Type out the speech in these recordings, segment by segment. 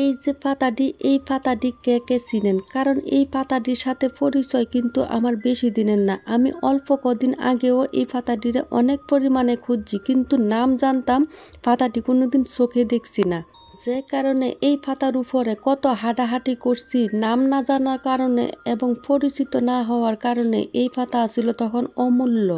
এই যে পাতাটি এই পাতাটি কে কে চিনেন কারণ এই পাতাটির সাথে পরিচয় কিন্তু আমার বেশি দিনের না আমি অল্প কদিন আগেও এই পাতাটির অনেক পরিমাণে খুঁজছি কিন্তু নাম জানতাম পাতাটি কোনোদিন চোখে দেখছি না যে কারণে এই পাতার উপরে কত হাঁটাহাঁটি করছি নাম না জানার কারণে এবং পরিচিত না হওয়ার কারণে এই পাতা ছিল তখন অমূল্য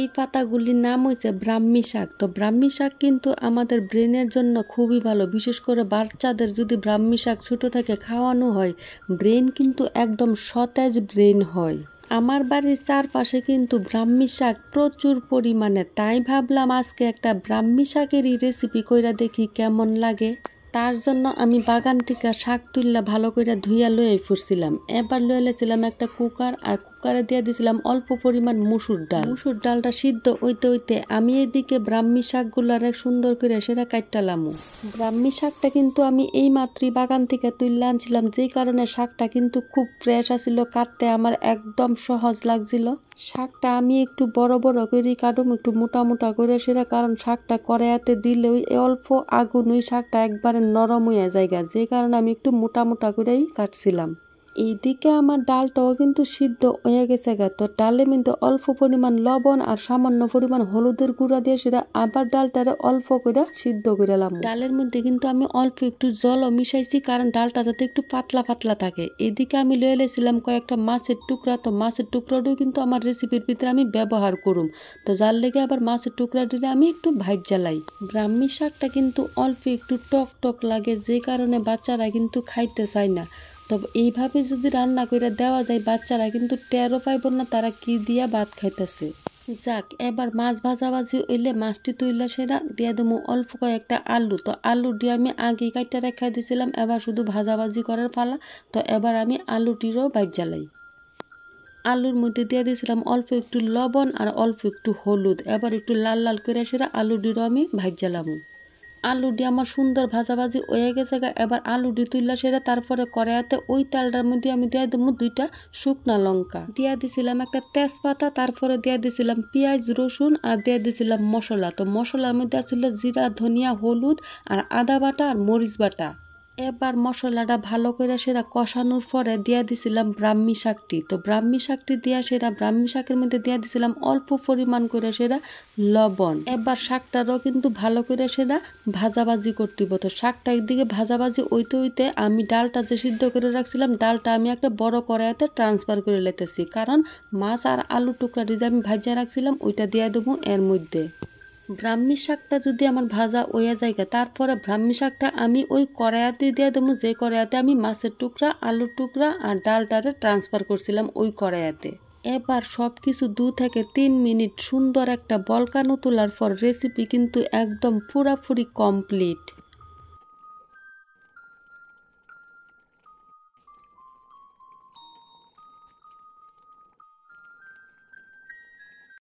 এই পাতাগুলির নাম হয়েছে ব্রাহ্মী শাক তো ব্রাহ্মী শাক কিন্তু আমাদের ব্রেনের জন্য খুবই ভালো বিশেষ করে বাচ্চাদের যদি ব্রাহ্মী শাক ছোটো থেকে খাওয়ানো হয় ব্রেন কিন্তু একদম সতেজ ব্রেন হয় আমার বাড়ির চারপাশে কিন্তু ব্রাহ্মী শাক প্রচুর পরিমাণে তাই ভাবলাম আজকে একটা ব্রাহ্মী শাকেরই রেসিপি কইরা দেখি কেমন লাগে তার জন্য আমি বাগান থেকে শাক তুললে ভালো করে ধুইয়া লয়ে ফুরছিলাম এবার লয়ে লেছিলাম একটা কুকার আর কুকারে দিয়ে দিয়েছিলাম অল্প পরিমাণ মুসুর ডাল মুসুর ডালটা সিদ্ধ ওইতে ওইতে আমি এদিকে ব্রাহ্মী শাকগুলারে সুন্দর করে সেটা কাটটালাম ব্রাহ্মী শাকটা কিন্তু আমি এই মাত্রই বাগান থেকে তুললে আনছিলাম যেই কারণে শাকটা কিন্তু খুব ফ্রেশ আসিল কাটতে আমার একদম সহজ লাগছিল শাকটা আমি একটু বড় বড় করে কাটুম একটু মোটা মোটা করে সেটা কারণ শাকটা কড়াইতে দিলে ওই অল্প আগুন ওই শাকটা একবারে নরম হয়ে জায়গা যে কারণে আমি একটু মোটা মোটা করেই কাটছিলাম এইদিকে আমার ডালটাও কিন্তু সিদ্ধ হয়ে গেছে গা তো ডালে কিন্তু অল্প পরিমাণ লবণ আর সামান্য পরিমাণ হলুদের গুঁড়া দিয়ে সেটা আবার ডালটারে অল্প করে সিদ্ধ করে ডালের মধ্যে কিন্তু আমি অল্প একটু জলও মিশাইছি কারণ ডালটা যাতে একটু পাতলা পাতলা থাকে এদিকে আমি লয়ে এলেছিলাম কয়েকটা মাছের টুকরা তো মাছের টুকরাটাও কিন্তু আমার রেসিপির ভিতরে আমি ব্যবহার করুম তো যার লেগে আবার মাছের টুকরাটিরে আমি একটু ভাজ জ্বালাই ব্রাহ্মী শাকটা কিন্তু অল্প একটু টক টক লাগে যে কারণে বাচ্চারা কিন্তু খাইতে চায় না তবে এইভাবে যদি রান্না করে দেওয়া যায় বাচ্চারা কিন্তু টেরো পাইব না তারা কি দিয়া ভাত খাইতেছে যাক এবার মাছ ভাজি হইলে মাছটি তুইলা সেরা দিয়ে দেবো অল্প কয়েকটা আলু তো আলু দিয়ে আমি আগে কাইটা রেখা দিয়েছিলাম এবার শুধু ভাজাভাজি করার পালা তো এবার আমি আলুটিরও বাইর জ্বালাই আলুর মধ্যে দিয়ে দিয়েছিলাম অল্প একটু লবণ আর অল্প একটু হলুদ এবার একটু লাল লাল করে সেরা আলুটিরও আমি ভাজ জ্বালামো আলুটি আমার সুন্দর ভাজাভাজি হয়ে গেছে এবার আলুটি তুললা সেটা তারপরে কড়াইতে ওই তেলটার মধ্যে আমি দিয়ে দেবো দুইটা শুকনা লঙ্কা দিয়ে দিছিলাম একটা তেজপাতা তারপরে দিয়ে দিছিলাম পেঁয়াজ রসুন আর দিয়ে দিছিলাম মশলা তো মশলার মধ্যে আসছিল জিরা ধনিয়া হলুদ আর আদা বাটা আর মরিচ বাটা এবার মশলাটা ভালো করে সেটা কষানোর পরে দিয়া দিছিলাম ব্রাহ্মী শাকটি তো ব্রাহ্মী শাকটি দিয়া সেটা ব্রাহ্মী শাকের মধ্যে দিয়া দিছিলাম অল্প পরিমাণ করে সেটা লবণ এবার শাকটারও কিন্তু ভালো করে সেটা ভাজাভাজি করতে তো শাকটা একদিকে ভাজাভাজি ওইতে ওইতে আমি ডালটা যে সিদ্ধ করে রাখছিলাম ডালটা আমি একটা বড় কড়াইতে ট্রান্সফার করে লেতেছি কারণ মাছ আর আলু টুকরাটি যে আমি ভাজিয়া রাখছিলাম ওইটা দিয়া দেবো এর মধ্যে ব্রাহ্মী শাকটা যদি আমার ভাজা ওয়া জায়গা তারপরে ব্রাহ্মী শাকটা আমি ওই কড়াইয়াতে দিয়ে দেবো যে কড়াইয়াতে আমি মাছের টুকরা আলুর টুকরা আর ডালটারে ট্রান্সফার করছিলাম ওই কড়াইয়াতে এবার সব কিছু দু থেকে তিন মিনিট সুন্দর একটা বলকানো তোলার পর রেসিপি কিন্তু একদম পুরাপুরি কমপ্লিট